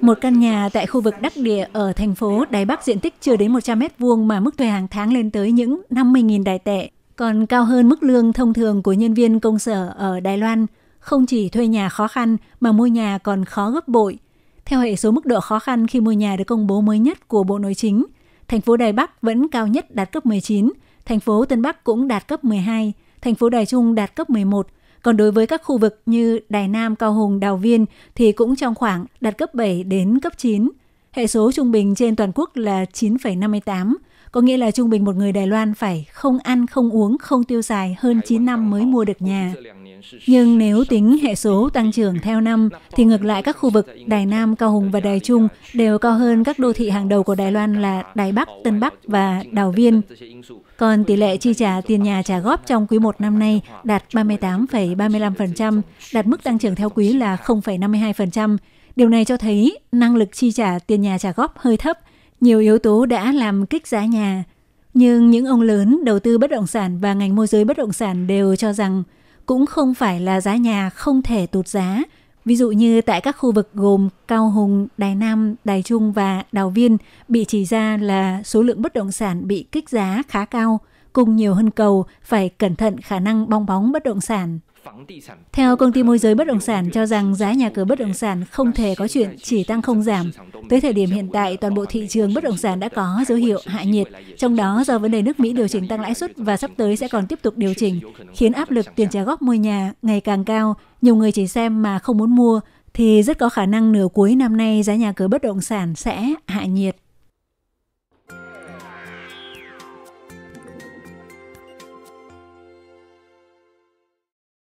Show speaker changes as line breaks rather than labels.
Một căn nhà tại khu vực đắc địa ở thành phố Đài Bắc diện tích chưa đến 100 mét vuông mà mức thuê hàng tháng lên tới những 50.000 đài tệ, còn cao hơn mức lương thông thường của nhân viên công sở ở Đài Loan. Không chỉ thuê nhà khó khăn mà mua nhà còn khó gấp bội. Theo hệ số mức độ khó khăn khi mua nhà được công bố mới nhất của Bộ Nội chính, thành phố Đài Bắc vẫn cao nhất đạt cấp 19, thành phố Tân Bắc cũng đạt cấp 12, thành phố Đài Trung đạt cấp 11, còn đối với các khu vực như Đài Nam, Cao Hùng, Đào Viên thì cũng trong khoảng đạt cấp 7 đến cấp 9. Hệ số trung bình trên toàn quốc là 9,58, có nghĩa là trung bình một người Đài Loan phải không ăn, không uống, không tiêu xài hơn 9 năm mới mua được nhà. Nhưng nếu tính hệ số tăng trưởng theo năm, thì ngược lại các khu vực Đài Nam, Cao Hùng và Đài Trung đều cao hơn các đô thị hàng đầu của Đài Loan là Đài Bắc, Tân Bắc và Đào Viên. Còn tỷ lệ chi trả tiền nhà trả góp trong quý 1 năm nay đạt 38,35%, đạt mức tăng trưởng theo quý là 0,52%. Điều này cho thấy năng lực chi trả tiền nhà trả góp hơi thấp, nhiều yếu tố đã làm kích giá nhà. Nhưng những ông lớn đầu tư bất động sản và ngành môi giới bất động sản đều cho rằng cũng không phải là giá nhà không thể tụt giá. Ví dụ như tại các khu vực gồm Cao Hùng, Đài Nam, Đài Trung và Đào Viên bị chỉ ra là số lượng bất động sản bị kích giá khá cao – cùng nhiều hơn cầu phải cẩn thận khả năng bong bóng bất động sản. Theo công ty môi giới bất động sản cho rằng giá nhà cửa bất động sản không thể có chuyện chỉ tăng không giảm. Tới thời điểm hiện tại, toàn bộ thị trường bất động sản đã có dấu hiệu hạ nhiệt, trong đó do vấn đề nước Mỹ điều chỉnh tăng lãi suất và sắp tới sẽ còn tiếp tục điều chỉnh, khiến áp lực tiền trả góp mua nhà ngày càng cao, nhiều người chỉ xem mà không muốn mua thì rất có khả năng nửa cuối năm nay giá nhà cửa bất động sản sẽ hạ nhiệt.